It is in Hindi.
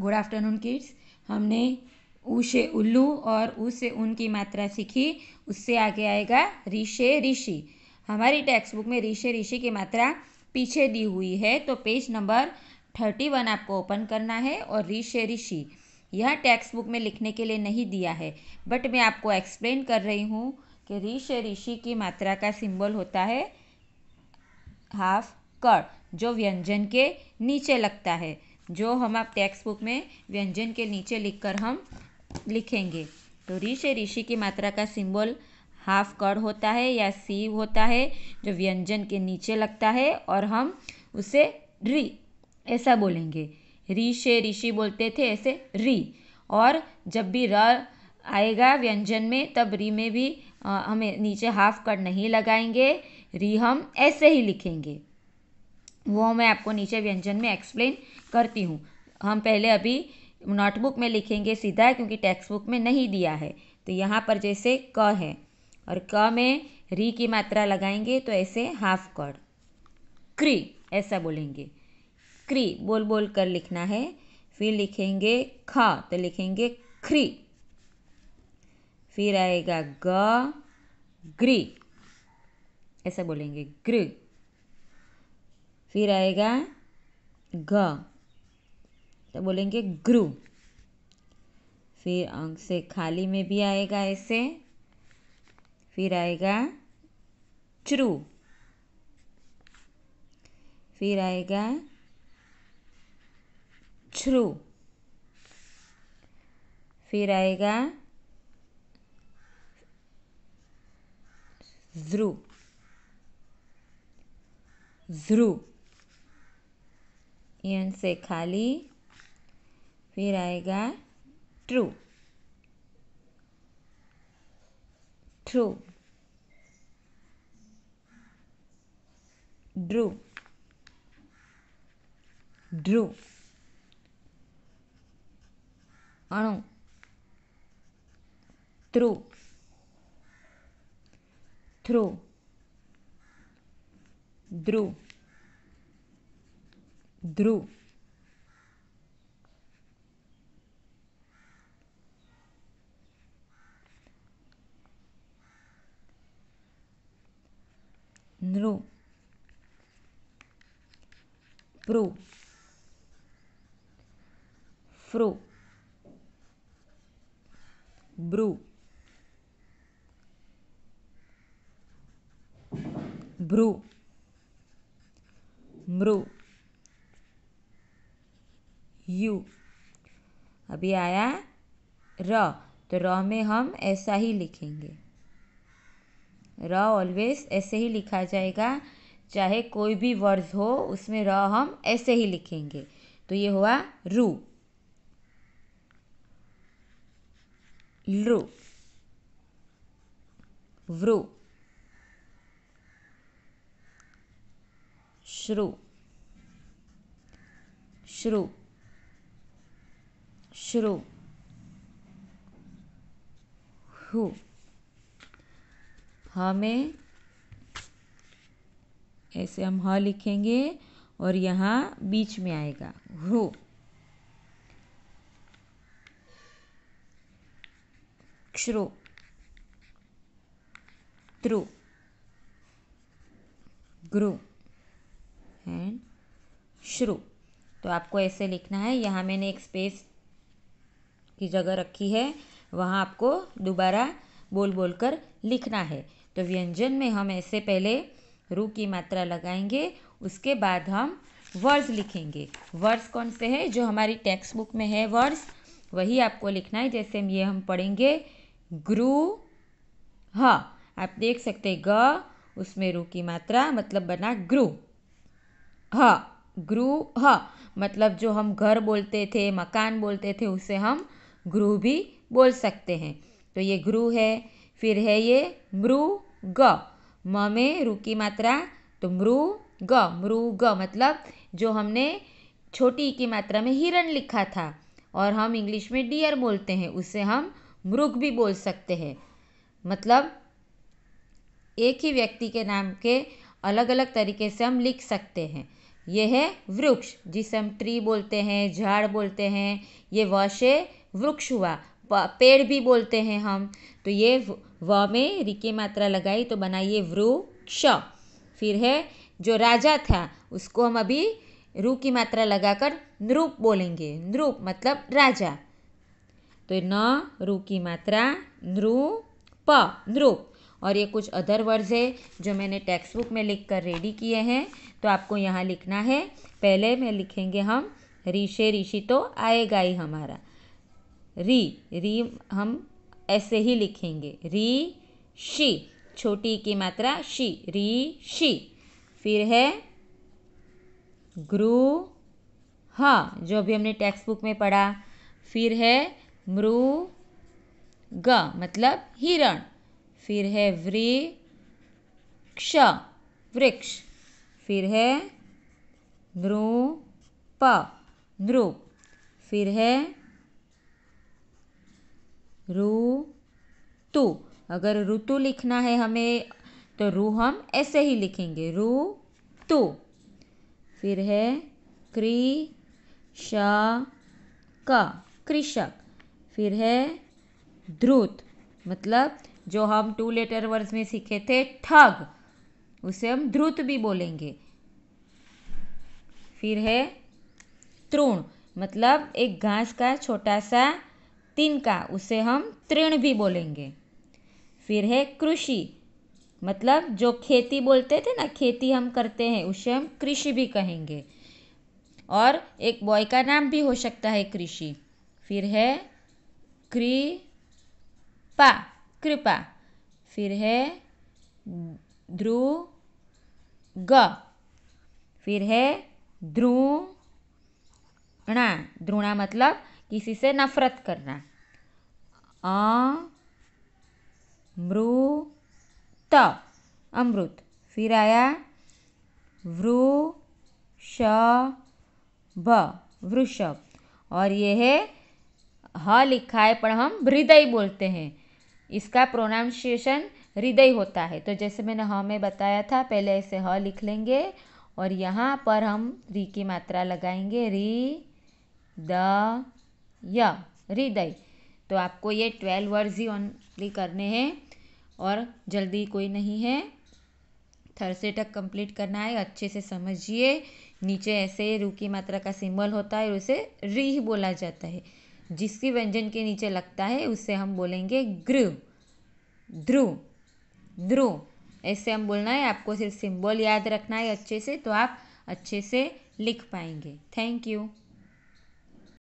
गुड आफ्टरनून किड्स हमने ऊ से उल्लू और ऊ से ऊन की मात्रा सीखी उससे आगे आएगा ऋषे ऋषि हमारी टेक्स्ट बुक में ऋषे ऋषि की मात्रा पीछे दी हुई है तो पेज नंबर थर्टी वन आपको ओपन करना है और ऋषे ऋषि यह टेक्स्ट बुक में लिखने के लिए नहीं दिया है बट मैं आपको एक्सप्लेन कर रही हूँ कि ऋषे ऋषि की मात्रा का सिंबल होता है हाफ कड़ जो व्यंजन के नीचे लगता है जो हम आप टेक्स्ट बुक में व्यंजन के नीचे लिखकर हम लिखेंगे तो ऋष ऋषि की मात्रा का सिंबल हाफ कड़ होता है या सीव होता है जो व्यंजन के नीचे लगता है और हम उसे री ऐसा बोलेंगे री से ऋषि बोलते थे ऐसे री और जब भी र आएगा व्यंजन में तब री में भी आ, हमें नीचे हाफ कड़ नहीं लगाएंगे री हम ऐसे ही लिखेंगे वो मैं आपको नीचे व्यंजन में एक्सप्लेन करती हूँ हम पहले अभी नोटबुक में लिखेंगे सीधा क्योंकि टेक्स्ट बुक में नहीं दिया है तो यहाँ पर जैसे क है और क में री की मात्रा लगाएंगे तो ऐसे हाफ कर क्री ऐसा बोलेंगे क्री बोल बोल कर लिखना है फिर लिखेंगे ख तो लिखेंगे ख्री फिर आएगा ग ग्री ऐसा बोलेंगे ग्री फिर आएगा घ तो बोलेंगे ग्रु फिर अंक से खाली में भी आएगा ऐसे फिर आएगा चरु फिर आएगा छ्रु फिर आएगा ध्रु ध्रु यन से खाली फिर आएगा ट्रू ट्रू ड्रू ड्रू अणु थ्रू थ्रू ध्रुव Dhruv. Nru. Pru. Fru. Brew. Brew. Brew. यू अभी आया र तो र में हम ऐसा ही लिखेंगे र ऑलवेज ऐसे ही लिखा जाएगा चाहे कोई भी वर्ड हो उसमें र हम ऐसे ही लिखेंगे तो ये हुआ रू लू व्रू श्रु श्रु श्रो हु हमें ऐसे हम ह लिखेंगे और यहाँ बीच में आएगा हो क्षरो त्रु ग्रु एंड श्रु तो आपको ऐसे लिखना है यहाँ मैंने एक स्पेस की जगह रखी है वहाँ आपको दोबारा बोल बोल कर लिखना है तो व्यंजन में हम ऐसे पहले रू की मात्रा लगाएंगे उसके बाद हम वर्ड्स लिखेंगे वर्ड्स कौन से है जो हमारी टेक्स्ट बुक में है वर्ड्स वही आपको लिखना है जैसे हम ये हम पढ़ेंगे ग्रू ह आप देख सकते हैं ग उसमें रू की मात्रा मतलब बना ग्रू ह ग्रू ह मतलब जो हम घर बोलते थे मकान बोलते थे उसे हम गुरु भी बोल सकते हैं तो ये गुरु है फिर है ये मृ ग म में रू की मात्रा तो मृ ग मृ ग मतलब जो हमने छोटी की मात्रा में हिरण लिखा था और हम इंग्लिश में डियर बोलते हैं उसे हम मृग भी बोल सकते हैं मतलब एक ही व्यक्ति के नाम के अलग अलग तरीके से हम लिख सकते हैं यह वृक्ष जिसे हम ट्री बोलते हैं झाड़ बोलते हैं ये व से वृक्ष हुआ पेड़ भी बोलते हैं हम तो ये व में री की मात्रा लगाई तो बना ये वृक्ष फिर है जो राजा था उसको हम अभी रू की मात्रा लगाकर नृप बोलेंगे नृप मतलब राजा तो न रू की मात्रा नृप नृप और ये कुछ अदर वर्ड्स है जो मैंने टेक्स्ट बुक में लिख कर रेडी किए हैं तो आपको यहाँ लिखना है पहले में लिखेंगे हम ऋषे ऋषि तो आएगा ही हमारा री री हम ऐसे ही लिखेंगे री शी छोटी की मात्रा शी री शी फिर है ग्रू ह जो अभी हमने टेक्स्ट बुक में पढ़ा फिर है मृ ग मतलब हिरण फिर है वृक्ष वृक्ष फिर है नृप नृप फिर है ऋतु अगर ऋतु लिखना है हमें तो रू हम ऐसे ही लिखेंगे रू तु फिर है का कृषक फिर है ध्रुत मतलब जो हम टू लेटर वर्ड्स में सीखे थे ठग उसे हम ध्रुत भी बोलेंगे फिर है तृण मतलब एक घास का छोटा सा तिनका उसे हम तृण भी बोलेंगे फिर है कृषि मतलब जो खेती बोलते थे ना खेती हम करते हैं उसे हम कृषि भी कहेंगे और एक बॉय का नाम भी हो सकता है कृषि फिर है कृपा कृपा फिर है ध्रुव ग फिर है ध्रुणा ध्रुणा मतलब किसी से नफरत करना अमृत अमृत फिर आया भ वृषभ और ये है ह लिखा है पर हम हृदय बोलते हैं इसका प्रोनाउंशिएशन हृदय होता है तो जैसे मैंने ह में बताया था पहले ऐसे ह लिख लेंगे और यहाँ पर हम री की मात्रा लगाएंगे री द य हृदय तो आपको ये ट्वेल्व वर्ड्स ही ओनली करने हैं और जल्दी कोई नहीं है से तक कंप्लीट करना है अच्छे से समझिए नीचे ऐसे रू की मात्रा का सिंबल होता है उसे री ही बोला जाता है जिसके व्यंजन के नीचे लगता है उसे हम बोलेंगे ग्र ध्रुव ध्रुव ऐसे हम बोलना है आपको सिर्फ सिंबल याद रखना है अच्छे से तो आप अच्छे से लिख पाएंगे थैंक यू